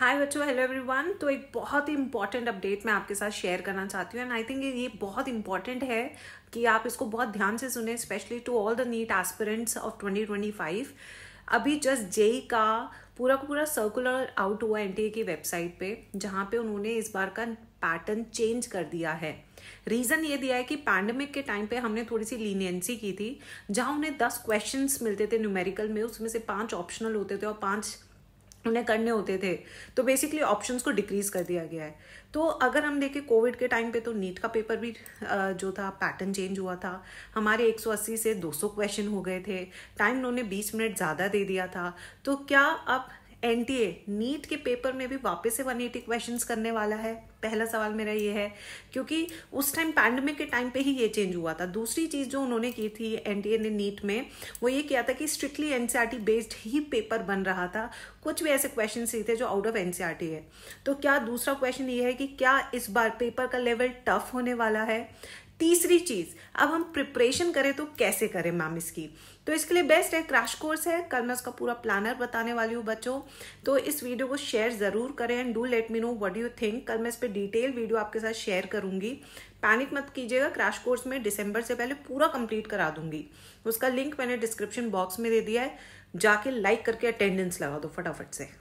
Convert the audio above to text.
हाय बच्चों hello everyone तो एक बहुत ही इंपॉर्टेंट अपडेट मैं आपके साथ शेयर करना चाहती हूँ एंड आई थिंक ये बहुत इंपॉर्टेंट है कि आप इसको बहुत ध्यान से सुने specially to all the NEET aspirants of 2025 अभी जस्ट जेई e e का पूरा का पूरा सर्कुलर आउट हुआ एन की वेबसाइट पे जहाँ पे उन्होंने इस बार का पैटर्न चेंज कर दिया है रीज़न ये दिया है कि पैंडमिक के टाइम पे हमने थोड़ी सी लीनियंसी की थी जहाँ उन्हें दस क्वेश्चंस मिलते थे न्यूमेरिकल में उसमें से पांच ऑप्शनल होते थे और पांच उन्हें करने होते थे तो बेसिकली ऑप्शंस को डिक्रीज कर दिया गया है तो अगर हम देखें कोविड के टाइम पे तो नीट का पेपर भी जो था पैटर्न चेंज हुआ था हमारे 180 से 200 क्वेश्चन हो गए थे टाइम उन्होंने 20 मिनट ज़्यादा दे दिया था तो क्या अब एनटीए नीट के पेपर में भी वापस से 180 क्वेश्चंस करने वाला है पहला सवाल मेरा ये है क्योंकि उस टाइम पैंडमिक के टाइम पे ही ये चेंज हुआ था दूसरी चीज़ जो उन्होंने की थी एनटीए ने नीट में वो ये किया था कि स्ट्रिक्टली एनसीआरटी बेस्ड ही पेपर बन रहा था कुछ भी ऐसे क्वेश्चन ही थे जो आउट ऑफ टी है तो क्या दूसरा क्वेश्चन ये है कि क्या इस बार पेपर का लेवल टफ होने वाला है तीसरी चीज अब हम प्रिपरेशन करें तो कैसे करें मैम इसकी तो इसके लिए बेस्ट है क्रैश कोर्स है कल मैं उसका पूरा प्लानर बताने वाली हूँ बच्चों तो इस वीडियो को शेयर ज़रूर करें and do let me know what you think कल मैं इस पर डिटेल वीडियो आपके साथ शेयर करूंगी पैनिक मत कीजिएगा क्रैश कोर्स में डिसम्बर से पहले पूरा कंप्लीट करा दूंगी उसका लिंक मैंने डिस्क्रिप्शन बॉक्स में दे दिया है जाके लाइक करके अटेंडेंस लगा दो फटाफट से